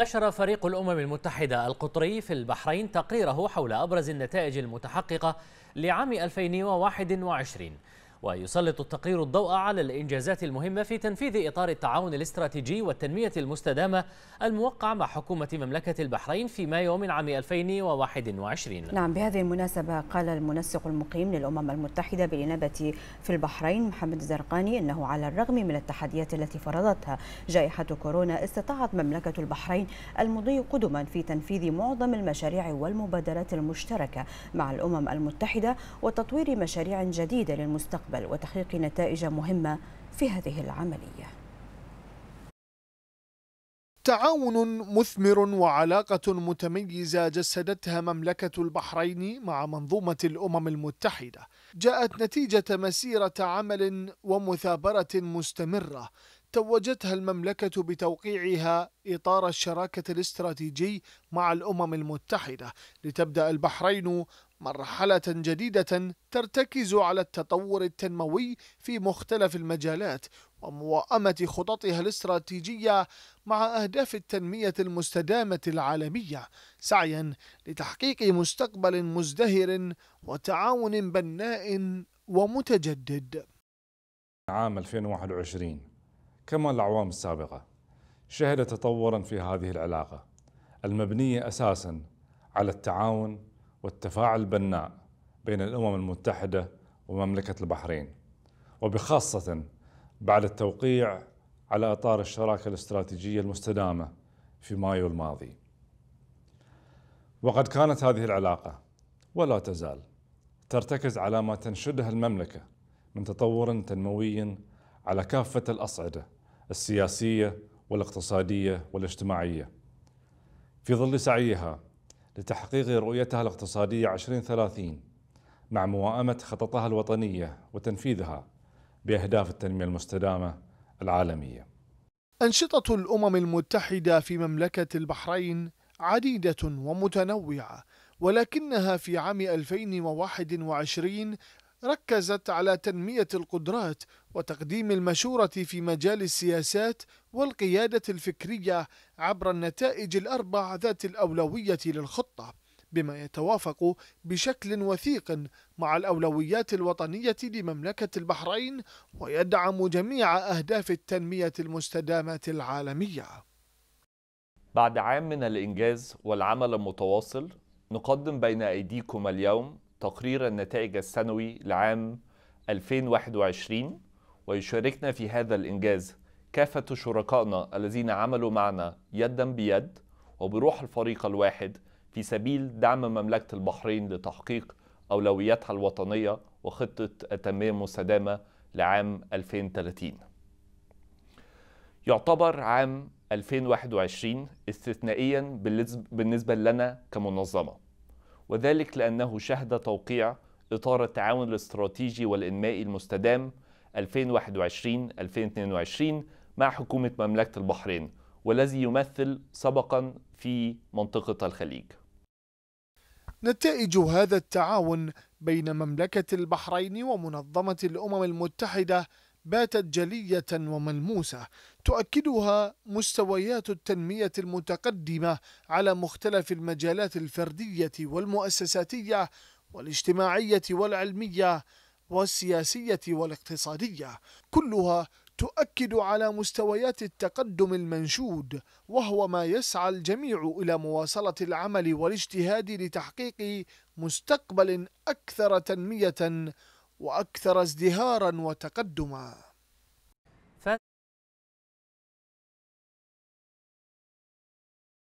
نشر فريق الأمم المتحدة القطري في البحرين تقريره حول أبرز النتائج المتحققة لعام 2021 ويسلط التقرير الضوء على الإنجازات المهمة في تنفيذ إطار التعاون الاستراتيجي والتنمية المستدامة الموقع مع حكومة مملكة البحرين في مايو من عام 2021 نعم بهذه المناسبة قال المنسق المقيم للأمم المتحدة بالإنابة في البحرين محمد الزرقاني أنه على الرغم من التحديات التي فرضتها جائحة كورونا استطاعت مملكة البحرين المضي قدما في تنفيذ معظم المشاريع والمبادرات المشتركة مع الأمم المتحدة وتطوير مشاريع جديدة للمستقبل المستقبل وتحقيق نتائج مهمة في هذه العملية تعاون مثمر وعلاقة متميزة جسدتها مملكة البحرين مع منظومة الأمم المتحدة جاءت نتيجة مسيرة عمل ومثابرة مستمرة توجتها المملكة بتوقيعها إطار الشراكة الاستراتيجي مع الأمم المتحدة لتبدأ البحرين مرحلة جديدة ترتكز على التطور التنموي في مختلف المجالات وموائمة خططها الاستراتيجية مع أهداف التنمية المستدامة العالمية سعيا لتحقيق مستقبل مزدهر وتعاون بناء ومتجدد عام 2021 كما الأعوام السابقة شهد تطورا في هذه العلاقة المبنية أساسا على التعاون والتفاعل البناء بين الامم المتحده ومملكه البحرين وبخاصه بعد التوقيع على اطار الشراكه الاستراتيجيه المستدامه في مايو الماضي. وقد كانت هذه العلاقه ولا تزال ترتكز على ما تنشده المملكه من تطور تنموي على كافه الاصعده السياسيه والاقتصاديه والاجتماعيه. في ظل سعيها لتحقيق رؤيتها الاقتصادية 2030 مع موائمة خططها الوطنية وتنفيذها بأهداف التنمية المستدامة العالمية. أنشطة الأمم المتحدة في مملكة البحرين عديدة ومتنوعة ولكنها في عام 2021 ركزت على تنمية القدرات وتقديم المشورة في مجال السياسات والقيادة الفكرية عبر النتائج الأربع ذات الأولوية للخطة، بما يتوافق بشكل وثيق مع الأولويات الوطنية لمملكة البحرين ويدعم جميع أهداف التنمية المستدامة العالمية. بعد عام من الإنجاز والعمل المتواصل، نقدم بين أيديكم اليوم تقرير النتائج السنوي لعام 2021 ويشاركنا في هذا الإنجاز كافة شركائنا الذين عملوا معنا يدا بيد وبروح الفريق الواحد في سبيل دعم مملكة البحرين لتحقيق أولوياتها الوطنية وخطة التنمية المستدامة لعام 2030 يعتبر عام 2021 استثنائيا بالنسبة لنا كمنظمة وذلك لأنه شهد توقيع إطار التعاون الاستراتيجي والإنمائي المستدام 2021-2022 مع حكومة مملكة البحرين والذي يمثل سبقا في منطقة الخليج نتائج هذا التعاون بين مملكة البحرين ومنظمة الأمم المتحدة باتت جلية وملموسة تؤكدها مستويات التنمية المتقدمة على مختلف المجالات الفردية والمؤسساتية والاجتماعية والعلمية والسياسية والاقتصادية كلها تؤكد على مستويات التقدم المنشود وهو ما يسعى الجميع الى مواصله العمل والاجتهاد لتحقيق مستقبل اكثر تنميه واكثر ازدهارا وتقدما